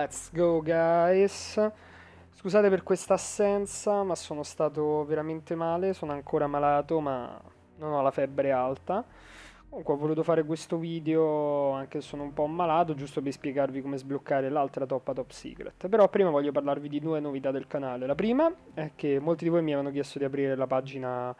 Let's go guys. Scusate per questa assenza, ma sono stato veramente male, sono ancora malato, ma non ho la febbre alta. Comunque ho voluto fare questo video, anche se sono un po' malato, giusto per spiegarvi come sbloccare l'altra toppa Top Secret. Però prima voglio parlarvi di due novità del canale. La prima è che molti di voi mi avevano chiesto di aprire la pagina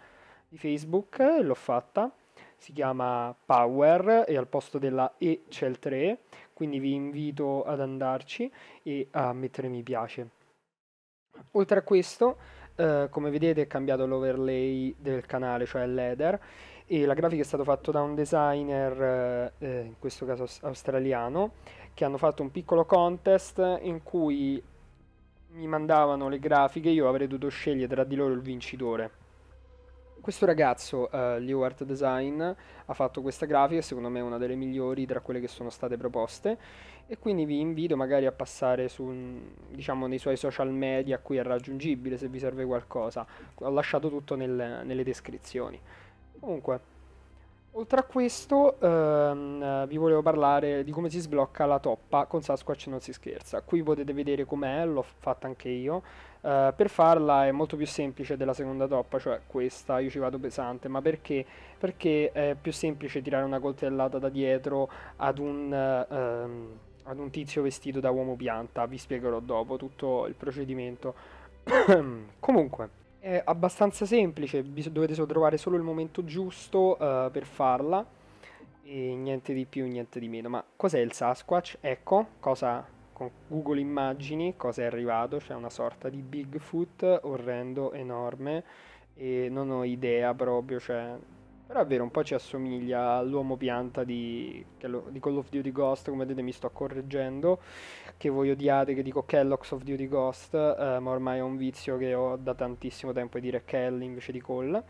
di Facebook, e l'ho fatta si chiama Power e al posto della E c'è il 3, quindi vi invito ad andarci e a mettere mi piace. Oltre a questo, eh, come vedete è cambiato l'overlay del canale, cioè il header, e la grafica è stata fatta da un designer, eh, eh in questo caso australiano, che hanno fatto un piccolo contest in cui mi mandavano le grafiche, e io avrei dovuto scegliere tra di loro il vincitore questo ragazzo, uh, eh, Liu Art Design, ha fatto questa grafica, secondo me è una delle migliori tra quelle che sono state proposte, e quindi vi invito magari a passare su, diciamo, nei suoi social media, qui è raggiungibile se vi serve qualcosa. Ho lasciato tutto nel, nelle descrizioni. Comunque... Oltre a questo, ehm, vi volevo parlare di come si sblocca la toppa con Sasquatch non si scherza. Qui potete vedere com'è, l'ho fatta anche io. Eh, per farla è molto più semplice della seconda toppa, cioè questa, io ci vado pesante, ma perché? Perché è più semplice tirare una coltellata da dietro ad un, ehm, ad un tizio vestito da uomo pianta, vi spiegherò dopo tutto il procedimento. Comunque è abbastanza semplice, bis- dovete trovare solo il momento giusto uh, per farla e niente di più, niente di meno. Ma cos'è il Sasquatch? Ecco, cosa con Google Immagini, cosa è arrivato, c'è una sorta di Bigfoot orrendo, enorme e non ho idea proprio, cioè però è vero, un po' ci assomiglia all'uomo pianta di, di, Call of Duty Ghost, come vedete mi sto correggendo, che voi odiate, che dico Kellogg's of Duty Ghost, eh, ma ormai è un vizio che ho da tantissimo tempo di dire Kelly invece di Call.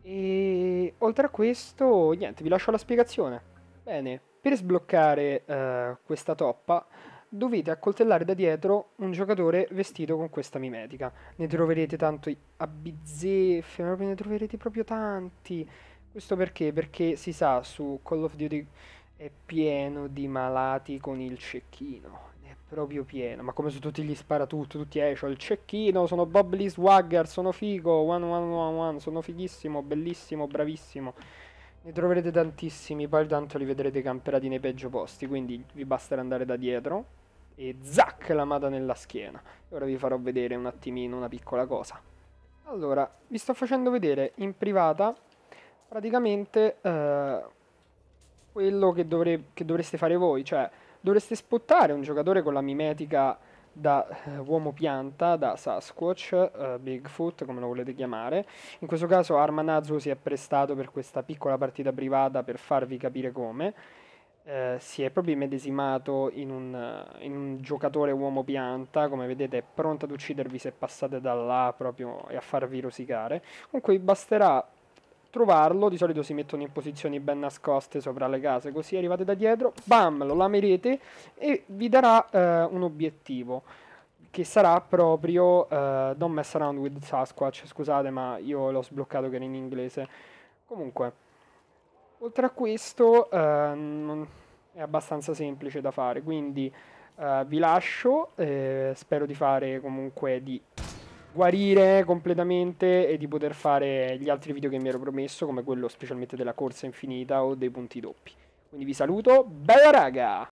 E oltre a questo, niente, vi lascio la spiegazione. Bene, per sbloccare eh, questa toppa dovete accoltellare da dietro un giocatore vestito con questa mimetica. Ne troverete tanto a bizzeffe, ne troverete proprio tanti. Questo perché? Perché si sa, su Call of Duty è pieno di malati con il cecchino. È proprio pieno, ma come su tutti gli sparatutto, tutti eh, il cecchino, sono Bob Lee Swagger, sono figo, one one one one, sono fighissimo, bellissimo, bravissimo. Ne troverete tantissimi, poi tanto li vedrete camperati nei peggio posti, quindi vi basterà andare da dietro e zac la mata nella schiena. Ora vi farò vedere un attimino una piccola cosa. Allora, vi sto facendo vedere in privata praticamente eh, quello che, dovre che dovreste fare voi, cioè dovreste spottare un giocatore con la mimetica da eh, uomo pianta, da Sasquatch, eh, Bigfoot come lo volete chiamare. In questo caso Armanazzo si è prestato per questa piccola partita privata per farvi capire come. Eh, si è proprio medesimato in un, in un, giocatore uomo pianta, come vedete è pronto ad uccidervi se passate da là proprio e a farvi rosicare. Comunque vi basterà trovarlo, di solito si mettono in posizioni ben nascoste sopra le case, così arrivate da dietro, bam, lo lamerete e vi darà eh, un obiettivo che sarà proprio eh, Don't mess around with Sasquatch, scusate ma io l'ho sbloccato che era in inglese. Comunque, oltre a questo ehm, è abbastanza semplice da fare, quindi eh, vi lascio, eh, spero di fare comunque di guarire completamente e di poter fare gli altri video che mi ero promesso, come quello specialmente della corsa infinita o dei punti doppi. Quindi vi saluto, bella raga!